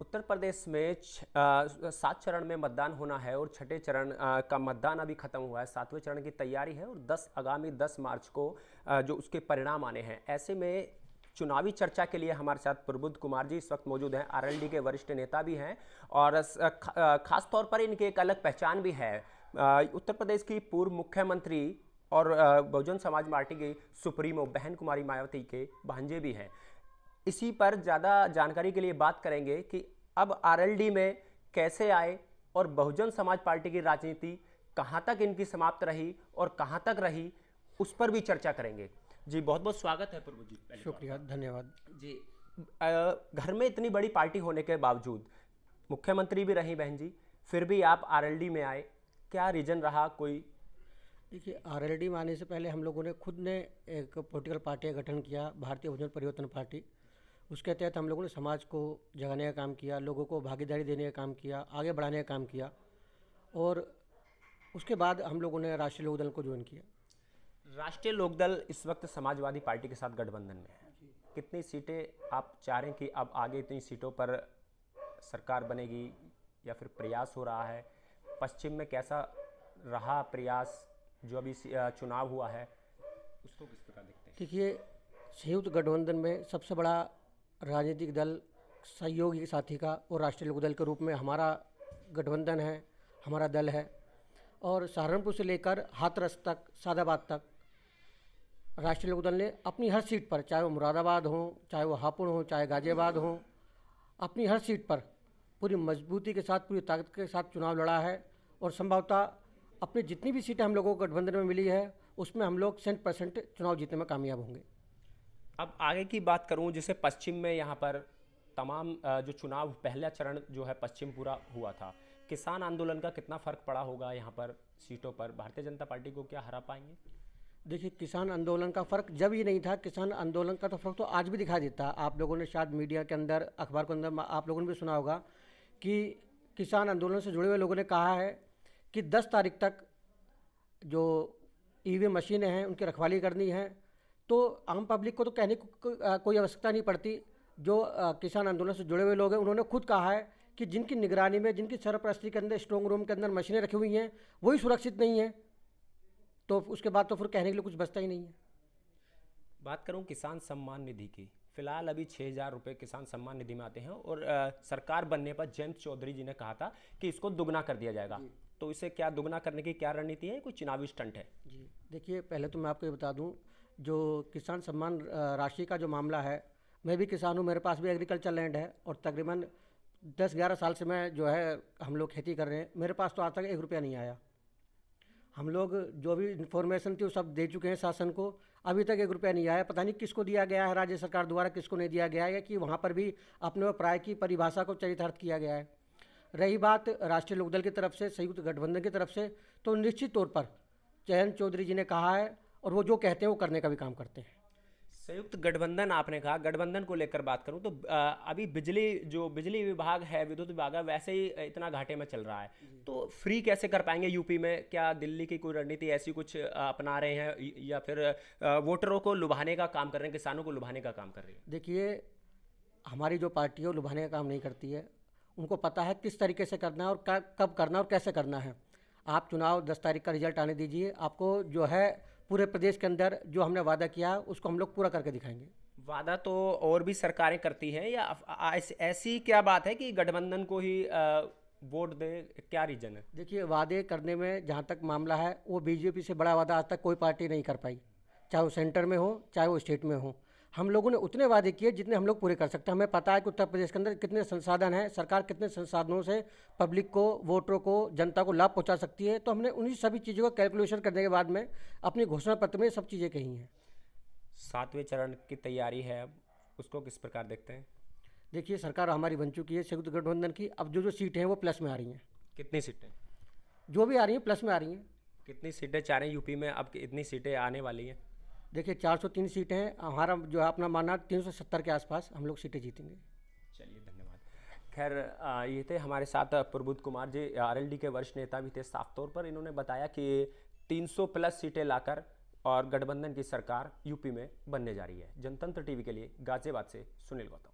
उत्तर प्रदेश में सात चरण में मतदान होना है और छठे चरण का मतदान अभी खत्म हुआ है सातवें चरण की तैयारी है और दस आगामी दस मार्च को जो उसके परिणाम आने हैं ऐसे में चुनावी चर्चा के लिए हमारे साथ प्रबुद्ध कुमार जी इस वक्त मौजूद हैं आरएलडी के वरिष्ठ नेता भी हैं और खास तौर पर इनकी एक अलग पहचान भी है उत्तर प्रदेश की पूर्व मुख्यमंत्री और बहुजन समाज पार्टी की सुप्रीमो बहन कुमारी मायावती के भांजे भी हैं इसी पर ज़्यादा जानकारी के लिए बात करेंगे कि अब आरएलडी में कैसे आए और बहुजन समाज पार्टी की राजनीति कहाँ तक इनकी समाप्त रही और कहाँ तक रही उस पर भी चर्चा करेंगे जी बहुत बहुत स्वागत है प्रभु जी शुक्रिया तो। धन्यवाद जी आ, घर में इतनी बड़ी पार्टी होने के बावजूद मुख्यमंत्री भी रही बहन जी फिर भी आप आरएलडी में आए क्या रीज़न रहा कोई देखिए आरएलडी में आने से पहले हम लोगों ने खुद ने एक पॉलिटिकल पार्टी का गठन किया भारतीय बहुजन परिवर्तन पार्टी उसके तहत हम लोगों ने समाज को जगाने का काम किया लोगों को भागीदारी देने का काम किया आगे बढ़ाने का काम किया और उसके बाद हम लोगों ने राष्ट्रीय लोकदल को ज्वाइन किया राष्ट्रीय लोकदल इस वक्त समाजवादी पार्टी के साथ गठबंधन में है कितनी सीटें आप चाह रहे हैं कि अब आगे इतनी सीटों पर सरकार बनेगी या फिर प्रयास हो रहा है पश्चिम में कैसा रहा प्रयास जो अभी चुनाव हुआ है उसको किस प्रकार देखते हैं देखिए संयुक्त गठबंधन में सबसे बड़ा राजनीतिक दल सहयोगी साथी का और राष्ट्रीय लोक दल के रूप में हमारा गठबंधन है हमारा दल है और सहारनपुर से लेकर हाथरस तक सादाबाद तक राष्ट्रीय लोक दल ने अपनी हर सीट पर चाहे वो मुरादाबाद हो चाहे वो हापुड़ हो चाहे गाजियाबाद हो अपनी हर सीट पर पूरी मजबूती के साथ पूरी ताकत के साथ चुनाव लड़ा है और संभवतः अपनी जितनी भी सीटें हम लोगों को गठबंधन में मिली है उसमें हम लोग सेंट परसेंट चुनाव जीतने में कामयाब होंगे अब आगे की बात करूँ जैसे पश्चिम में यहाँ पर तमाम जो चुनाव पहला चरण जो है पश्चिम पूरा हुआ था किसान आंदोलन का कितना फ़र्क पड़ा होगा यहाँ पर सीटों पर भारतीय जनता पार्टी को क्या हरा पाएंगे देखिए किसान आंदोलन का फ़र्क जब ही नहीं था किसान आंदोलन का तो फ़र्क तो आज भी दिखाई देता आप लोगों ने शायद मीडिया के अंदर अखबार के अंदर आप लोगों ने भी सुना होगा कि किसान आंदोलन से जुड़े हुए लोगों ने कहा है कि 10 तारीख तक जो ई वी मशीनें हैं उनकी रखवाली करनी है तो आम पब्लिक को तो कहने को, को, कोई आवश्यकता नहीं पड़ती जो आ, किसान आंदोलन से जुड़े हुए लोग हैं उन्होंने खुद कहा है कि जिनकी निगरानी में जिनकी सरप्रस्ती के अंदर स्ट्रॉन्ग रूम के अंदर मशीनें रखी हुई हैं वही सुरक्षित नहीं है तो उसके बाद तो फिर कहने के लिए कुछ बचता ही नहीं है बात करूं किसान सम्मान निधि की फिलहाल अभी छः हज़ार रुपये किसान सम्मान निधि में आते हैं और आ, सरकार बनने पर जयंत चौधरी जी ने कहा था कि इसको दुगना कर दिया जाएगा तो इसे क्या दुगना करने की क्या रणनीति है कोई चुनावी स्टंट है जी देखिए पहले तो मैं आपको ये बता दूँ जो किसान सम्मान राशि का जो मामला है मैं भी किसान हूँ मेरे पास भी एग्रीकल्चर लैंड है और तकरीबन दस ग्यारह साल से मैं जो है हम लोग खेती कर रहे हैं मेरे पास तो आज तक एक रुपया नहीं आया हम लोग जो भी इन्फॉर्मेशन थी वो सब दे चुके हैं शासन को अभी तक एक रुपया नहीं आया पता नहीं किसको दिया गया है राज्य सरकार द्वारा किसको नहीं दिया गया है कि वहाँ पर भी अपने प्राय की परिभाषा को चरितार्थ किया गया है रही बात राष्ट्रीय लोकदल की तरफ से संयुक्त गठबंधन की तरफ से तो निश्चित तौर पर जयंत चौधरी जी ने कहा है और वो जो कहते हैं वो करने का भी काम करते हैं संयुक्त गठबंधन आपने कहा गठबंधन को लेकर बात करूं तो अभी बिजली जो बिजली विभाग है विद्युत विभाग है वैसे ही इतना घाटे में चल रहा है तो फ्री कैसे कर पाएंगे यूपी में क्या दिल्ली की कोई रणनीति ऐसी कुछ अपना रहे हैं या फिर वोटरों को लुभाने का काम कर रहे हैं किसानों को लुभाने का काम कर रही है देखिए हमारी जो पार्टी है वो लुभाने का काम नहीं करती है उनको पता है किस तरीके से करना है और कब करना है और कैसे करना है आप चुनाव दस तारीख का रिजल्ट आने दीजिए आपको जो है पूरे प्रदेश के अंदर जो हमने वादा किया उसको हम लोग पूरा करके दिखाएंगे वादा तो और भी सरकारें करती हैं या ऐसी क्या बात है कि गठबंधन को ही वोट दे क्या रीजन है देखिए वादे करने में जहाँ तक मामला है वो बीजेपी से बड़ा वादा आज तक कोई पार्टी नहीं कर पाई चाहे वो सेंटर में हो चाहे वो स्टेट में हो हम लोगों ने उतने वादे किए जितने हम लोग पूरे कर सकते हैं हमें पता है कि उत्तर प्रदेश के अंदर कितने संसाधन हैं सरकार कितने संसाधनों से पब्लिक को वोटरों को जनता को लाभ पहुंचा सकती है तो हमने उन्हीं सभी चीज़ों का कैलकुलेशन करने के बाद में अपनी घोषणा पत्र में सब चीज़ें कही हैं सातवें चरण की तैयारी है अब उसको किस प्रकार देखते हैं देखिए सरकार हमारी बन चुकी है संयुक्त गठबंधन की अब जो जो सीटें हैं वो प्लस में आ रही हैं कितनी सीटें जो भी आ रही हैं प्लस में आ रही हैं कितनी सीटें चाह रहे हैं यूपी में अब इतनी सीटें आने वाली हैं देखिए 403 सीटें हैं हमारा जो है अपना मानना 370 के आसपास हम लोग सीटें जीतेंगे चलिए धन्यवाद खैर ये थे हमारे साथ प्रबुद्ध कुमार जी आरएलडी के वरिष्ठ नेता भी थे साफ तौर पर इन्होंने बताया कि 300 प्लस सीटें लाकर और गठबंधन की सरकार यूपी में बनने जा रही है जनतंत्र टीवी के लिए गाजियाबाद से सुनील गौतम